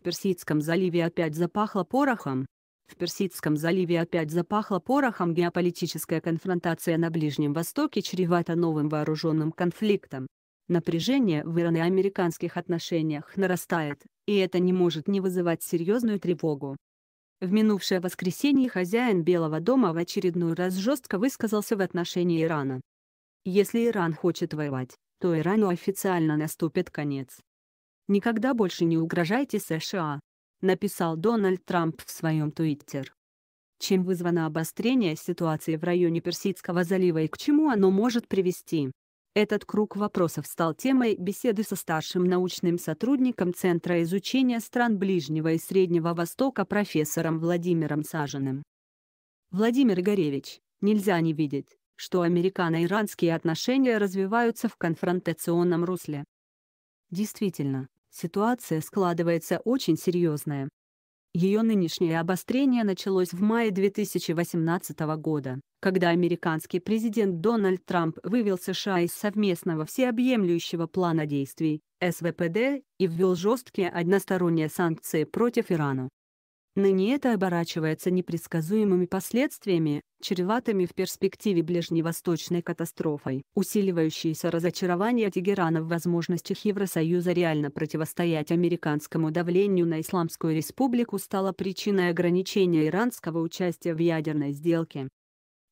В Персидском заливе опять запахло порохом. В Персидском заливе опять запахло порохом геополитическая конфронтация на Ближнем Востоке чревата новым вооруженным конфликтом. Напряжение в ирано-американских отношениях нарастает, и это не может не вызывать серьезную тревогу. В минувшее воскресенье хозяин Белого дома в очередной раз жестко высказался в отношении Ирана. Если Иран хочет воевать, то Ирану официально наступит конец. «Никогда больше не угрожайте США», написал Дональд Трамп в своем Твиттер. Чем вызвано обострение ситуации в районе Персидского залива и к чему оно может привести? Этот круг вопросов стал темой беседы со старшим научным сотрудником Центра изучения стран Ближнего и Среднего Востока профессором Владимиром Сажиным. Владимир Горевич, нельзя не видеть, что американо-иранские отношения развиваются в конфронтационном русле. Действительно, Ситуация складывается очень серьезная. Ее нынешнее обострение началось в мае 2018 года, когда американский президент Дональд Трамп вывел США из совместного всеобъемлющего плана действий СВПД и ввел жесткие односторонние санкции против Ирана. Ныне это оборачивается непредсказуемыми последствиями, чреватыми в перспективе ближневосточной катастрофой. Усиливающееся разочарование Тегерана в возможностях Евросоюза реально противостоять американскому давлению на Исламскую республику стало причиной ограничения иранского участия в ядерной сделке.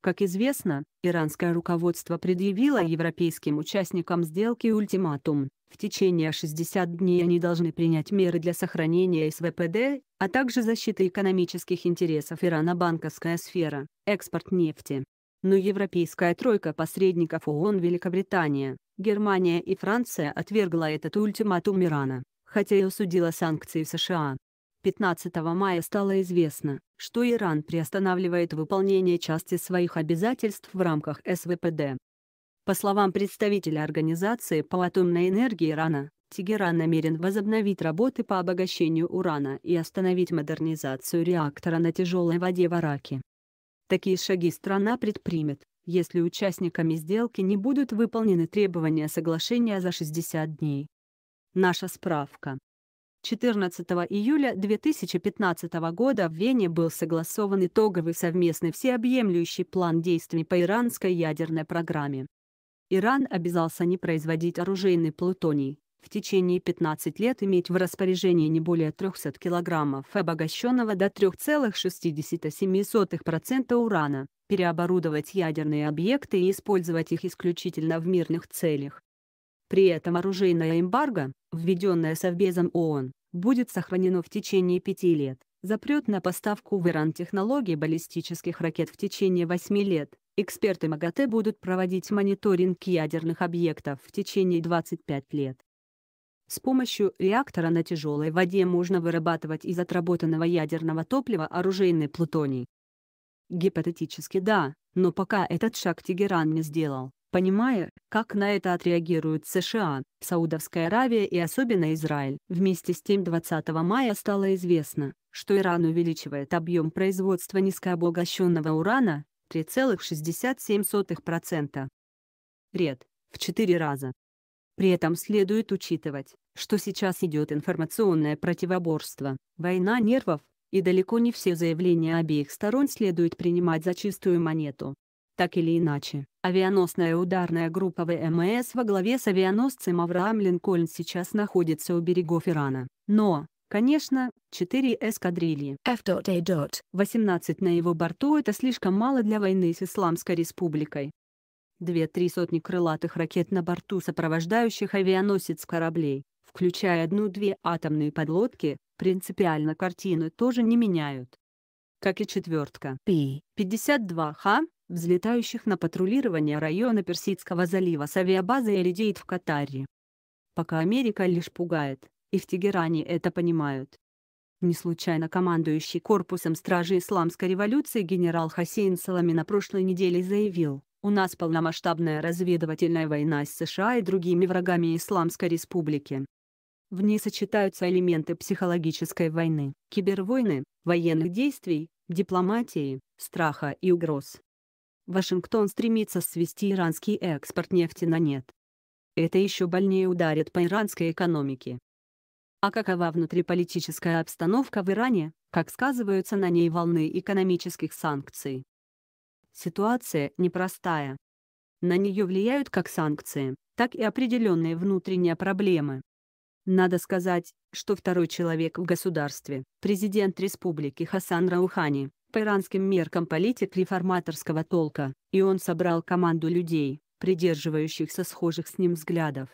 Как известно, иранское руководство предъявило европейским участникам сделки ультиматум. В течение 60 дней они должны принять меры для сохранения СВПД, а также защиты экономических интересов Ирана банковская сфера, экспорт нефти. Но европейская тройка посредников ООН Великобритания, Германия и Франция отвергла этот ультиматум Ирана, хотя и осудила санкции США. 15 мая стало известно, что Иран приостанавливает выполнение части своих обязательств в рамках СВПД. По словам представителя Организации по атомной энергии Ирана, Тегеран намерен возобновить работы по обогащению урана и остановить модернизацию реактора на тяжелой воде в Араке. Такие шаги страна предпримет, если участниками сделки не будут выполнены требования соглашения за 60 дней. Наша справка. 14 июля 2015 года в Вене был согласован итоговый совместный всеобъемлющий план действий по иранской ядерной программе. Иран обязался не производить оружейный плутоний, в течение 15 лет иметь в распоряжении не более 300 килограммов обогащенного до 3,67% урана, переоборудовать ядерные объекты и использовать их исключительно в мирных целях. При этом оружейная эмбарго, введенная Совбезом ООН, будет сохранено в течение пяти лет. Запрет на поставку в Иран технологий баллистических ракет в течение восьми лет. Эксперты МАГАТЭ будут проводить мониторинг ядерных объектов в течение 25 лет. С помощью реактора на тяжелой воде можно вырабатывать из отработанного ядерного топлива оружейный плутоний. Гипотетически да, но пока этот шаг Тегеран не сделал понимая, как на это отреагируют США, Саудовская Аравия и особенно Израиль. Вместе с тем 20 мая стало известно, что Иран увеличивает объем производства низкообогащенного урана 3,67%. Ред, в 4 раза. При этом следует учитывать, что сейчас идет информационное противоборство, война нервов, и далеко не все заявления обеих сторон следует принимать за чистую монету. Так или иначе, авианосная ударная группа ВМС во главе с авианосцем Авраам Линкольн сейчас находится у берегов Ирана. Но, конечно, 4 эскадрильи F.A.18 на его борту это слишком мало для войны с Исламской Республикой. Две-три сотни крылатых ракет на борту сопровождающих авианосец кораблей, включая одну-две атомные подлодки, принципиально картину тоже не меняют. Как и четвертка p 52 H взлетающих на патрулирование района Персидского залива с авиабазы Элидейт в Катаре. Пока Америка лишь пугает, и в Тегеране это понимают. Не случайно командующий корпусом стражи Исламской революции генерал Хасейн Салами на прошлой неделе заявил, «У нас полномасштабная разведывательная война с США и другими врагами Исламской республики. В ней сочетаются элементы психологической войны, кибервойны, военных действий, дипломатии, страха и угроз. Вашингтон стремится свести иранский экспорт нефти на нет. Это еще больнее ударит по иранской экономике. А какова внутриполитическая обстановка в Иране, как сказываются на ней волны экономических санкций? Ситуация непростая. На нее влияют как санкции, так и определенные внутренние проблемы. Надо сказать, что второй человек в государстве, президент республики Хасан Раухани, по иранским меркам политик реформаторского толка, и он собрал команду людей, придерживающихся схожих с ним взглядов.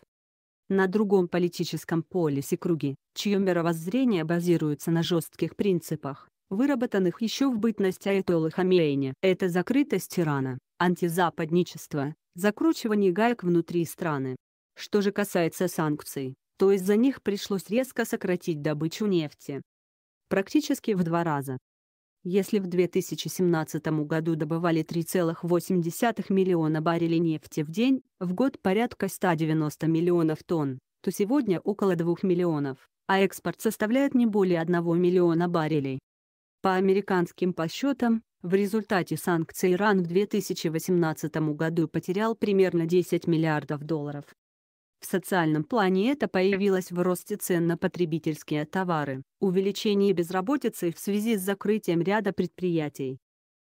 На другом политическом полюсе круги, чье мировоззрение базируется на жестких принципах, выработанных еще в бытность Аятолы Хамейни. Это закрытость Ирана, антизападничество, закручивание гаек внутри страны. Что же касается санкций, то из-за них пришлось резко сократить добычу нефти. Практически в два раза. Если в 2017 году добывали 3,8 миллиона баррелей нефти в день, в год порядка 190 миллионов тонн, то сегодня около 2 миллионов, а экспорт составляет не более 1 миллиона баррелей. По американским подсчетам, в результате санкций Иран в 2018 году потерял примерно 10 миллиардов долларов, в социальном плане это появилось в росте цен на потребительские товары, увеличении безработицы в связи с закрытием ряда предприятий.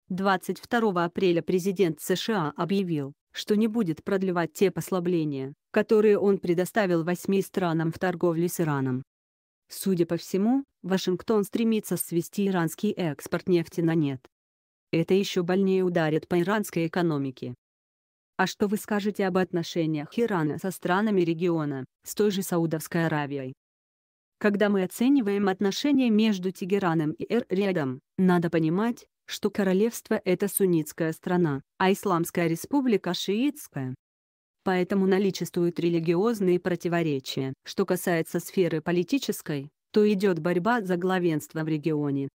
22 апреля президент США объявил, что не будет продлевать те послабления, которые он предоставил восьми странам в торговле с Ираном. Судя по всему, Вашингтон стремится свести иранский экспорт нефти на нет. Это еще больнее ударит по иранской экономике, а что вы скажете об отношениях Ирана со странами региона, с той же Саудовской Аравией? Когда мы оцениваем отношения между Тегераном и Эр-Рядом, надо понимать, что королевство – это суннитская страна, а Исламская республика – шиитская. Поэтому наличествуют религиозные противоречия. Что касается сферы политической, то идет борьба за главенство в регионе.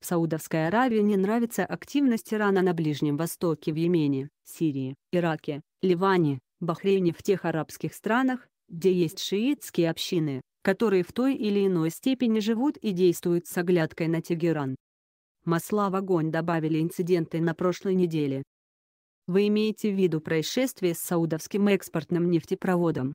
В Саудовской Аравии не нравится активность Ирана на Ближнем Востоке в Йемене, Сирии, Ираке, Ливане, Бахрейне в тех арабских странах, где есть шиитские общины, которые в той или иной степени живут и действуют с оглядкой на Тегеран. Масла в огонь добавили инциденты на прошлой неделе. Вы имеете в виду происшествие с саудовским экспортным нефтепроводом?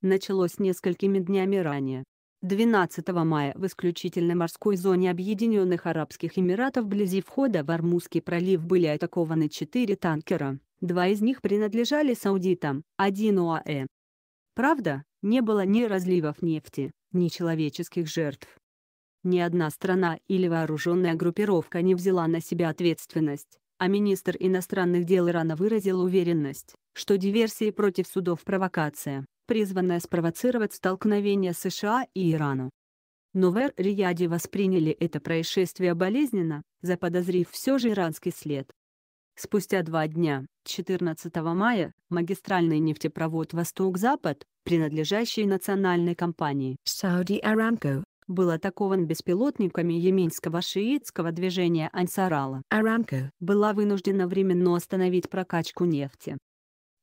Началось несколькими днями ранее, 12 мая в исключительной морской зоне Объединенных Арабских Эмиратов вблизи входа в Армузский пролив были атакованы четыре танкера, два из них принадлежали саудитам, один ОАЭ. Правда, не было ни разливов нефти, ни человеческих жертв. Ни одна страна или вооруженная группировка не взяла на себя ответственность, а министр иностранных дел Ирана выразил уверенность, что диверсии против судов – провокация, призванная спровоцировать столкновение США и Ирана. Но в Эр-Рияде восприняли это происшествие болезненно, заподозрив все же иранский след. Спустя два дня, 14 мая, магистральный нефтепровод «Восток-Запад», принадлежащий национальной компании Saudi Aramco, был атакован беспилотниками йеменского шиитского движения Ансарала. Aramco была вынуждена временно остановить прокачку нефти.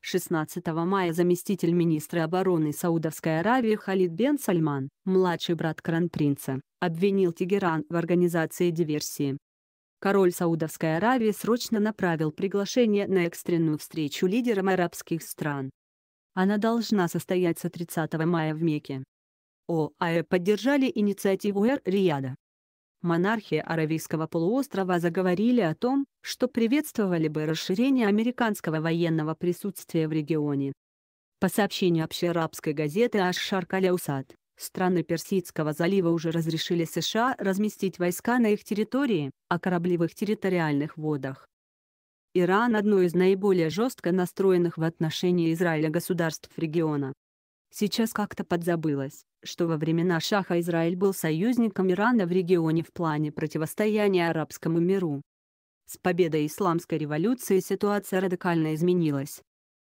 16 мая заместитель министра обороны Саудовской Аравии Халид бен Сальман, младший брат кронпринца, обвинил Тегеран в организации диверсии. Король Саудовской Аравии срочно направил приглашение на экстренную встречу лидерам арабских стран. Она должна состояться 30 мая в Мекке. ОАЭ поддержали инициативу Эр-Рияда, монархи Аравийского полуострова заговорили о том, что приветствовали бы расширение американского военного присутствия в регионе. По сообщению общеарабской газеты Аш-Шар Каляусад, страны Персидского залива уже разрешили США разместить войска на их территории, а корабли в их территориальных водах. Иран – одно из наиболее жестко настроенных в отношении Израиля государств региона. Сейчас как-то подзабылось, что во времена Шаха Израиль был союзником Ирана в регионе в плане противостояния арабскому миру. С победой исламской революции ситуация радикально изменилась.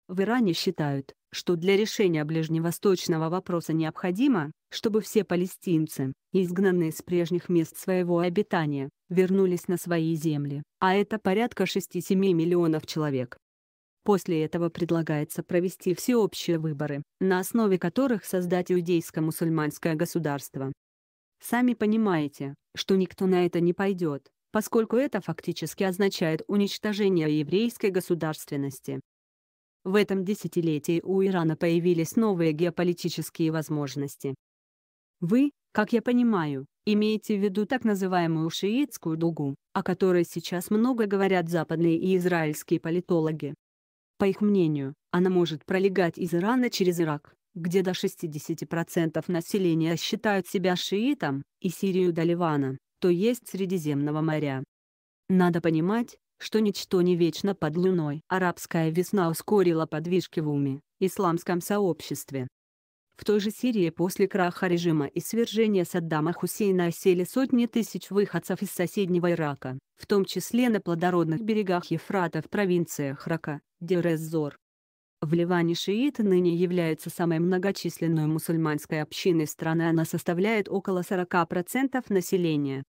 В Иране считают, что для решения ближневосточного вопроса необходимо, чтобы все палестинцы, изгнанные с прежних мест своего обитания, вернулись на свои земли, а это порядка 6-7 миллионов человек. После этого предлагается провести всеобщие выборы, на основе которых создать иудейско-мусульманское государство. Сами понимаете, что никто на это не пойдет, поскольку это фактически означает уничтожение еврейской государственности. В этом десятилетии у Ирана появились новые геополитические возможности. Вы, как я понимаю, имеете в виду так называемую шиитскую дугу, о которой сейчас много говорят западные и израильские политологи. По их мнению, она может пролегать из Ирана через Ирак, где до 60% населения считают себя шиитом, и Сирию до Ливана, то есть Средиземного моря. Надо понимать, что ничто не вечно под луной. Арабская весна ускорила подвижки в уме, исламском сообществе. В той же Сирии после краха режима и свержения Саддама Хусейна осели сотни тысяч выходцев из соседнего Ирака, в том числе на плодородных берегах Ефрата в провинциях Рака, Дереззор. В Ливане шииты ныне являются самой многочисленной мусульманской общиной страны, она составляет около 40% населения.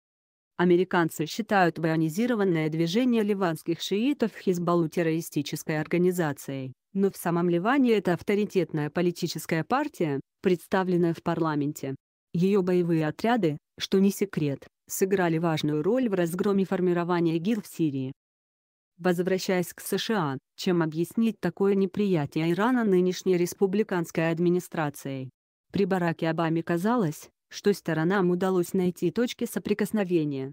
Американцы считают военизированное движение ливанских шиитов Хизбаллу террористической организацией, но в самом Ливане это авторитетная политическая партия, представленная в парламенте. Ее боевые отряды, что не секрет, сыграли важную роль в разгроме формирования ИГИЛ в Сирии возвращаясь к США, чем объяснить такое неприятие Ирана нынешней республиканской администрацией. При Бараке Обаме казалось, что сторонам удалось найти точки соприкосновения.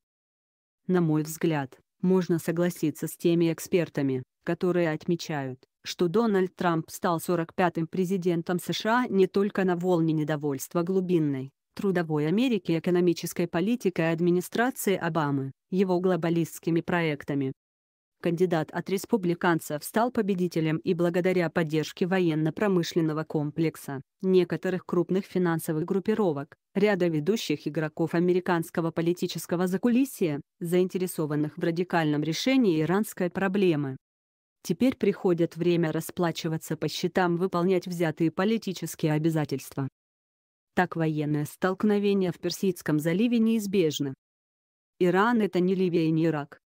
На мой взгляд, можно согласиться с теми экспертами, которые отмечают, что Дональд Трамп стал 45-м президентом США не только на волне недовольства глубинной, трудовой Америки экономической политикой администрации Обамы, его глобалистскими проектами, кандидат от республиканцев, стал победителем и благодаря поддержке военно-промышленного комплекса, некоторых крупных финансовых группировок, ряда ведущих игроков американского политического закулисья, заинтересованных в радикальном решении иранской проблемы. Теперь приходит время расплачиваться по счетам, выполнять взятые политические обязательства. Так военное столкновение в Персидском заливе неизбежно. Иран — это не Ливия и не Ирак.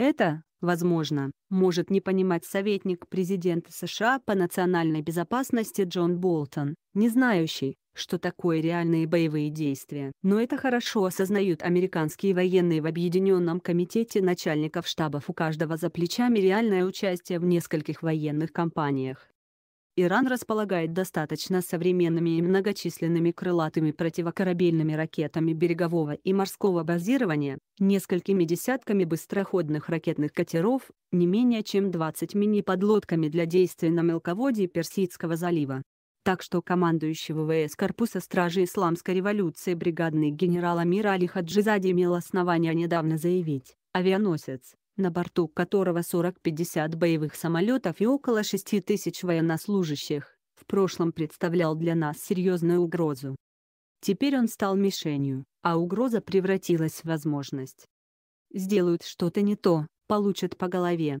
Это, возможно, может не понимать советник президента США по национальной безопасности Джон Болтон, не знающий, что такое реальные боевые действия. Но это хорошо осознают американские военные в Объединенном комитете начальников штабов у каждого за плечами реальное участие в нескольких военных кампаниях. Иран располагает достаточно современными и многочисленными крылатыми противокорабельными ракетами берегового и морского базирования, несколькими десятками быстроходных ракетных катеров, не менее чем 20 мини-подлодками для действий на мелководье Персидского залива. Так что командующий ВВС Корпуса Стражи Исламской революции бригадный генерал Амир Али Хаджизади имел основания недавно заявить, авианосец, на борту которого 40-50 боевых самолетов и около 6 тысяч военнослужащих, в прошлом представлял для нас серьезную угрозу. Теперь он стал мишенью, а угроза превратилась в возможность. Сделают что-то не то, получат по голове.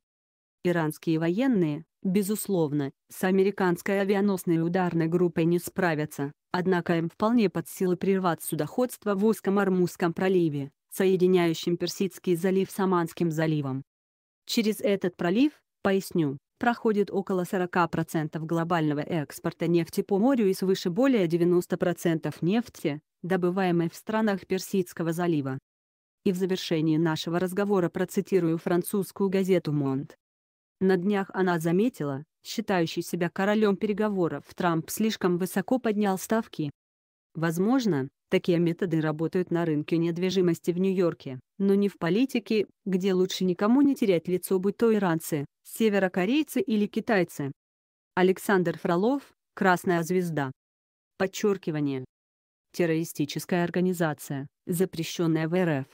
Иранские военные, безусловно, с американской авианосной ударной группой не справятся, однако им вполне под силы прервать судоходство в узком Армузском проливе, соединяющим Персидский залив с Аманским заливом. Через этот пролив, поясню, проходит около 40% глобального экспорта нефти по морю и свыше более 90% нефти, добываемой в странах Персидского залива. И в завершении нашего разговора процитирую французскую газету «Монт». На днях она заметила, считающий себя королем переговоров Трамп слишком высоко поднял ставки. Возможно, Такие методы работают на рынке недвижимости в Нью-Йорке, но не в политике, где лучше никому не терять лицо будь то иранцы, северокорейцы или китайцы. Александр Фролов, «Красная звезда». Подчеркивание. Террористическая организация, запрещенная в РФ,